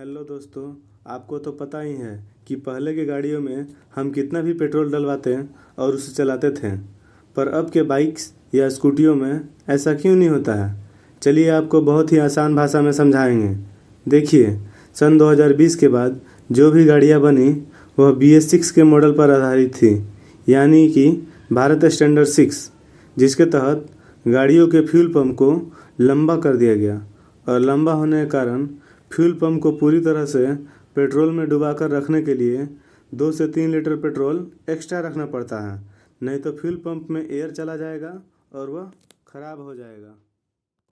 hello दोस्तों आपको तो पता ही है कि पहले के गाड़ियों में हम कितना भी पेट्रोल डलवाते और उसे चलाते थे पर अब के बाइक्स या स्कूटियों में ऐसा क्यों नहीं होता है चलिए आपको बहुत ही आसान भाषा में समझाएंगे देखिए सन 2020 के बाद जो भी गाड़ियाँ बनी वह बी एस सिक्स के मॉडल पर आधारित थी यानी कि भारत स्टैंडर्ड सिक्स जिसके तहत गाड़ियों के फ्यूल पंप को लंबा कर दिया गया और लंबा होने के कारण फ्यूल पंप को पूरी तरह से पेट्रोल में डुबा कर रखने के लिए दो से तीन लीटर पेट्रोल एक्स्ट्रा रखना पड़ता है नहीं तो फ्यूल पंप में एयर चला जाएगा और वह ख़राब हो जाएगा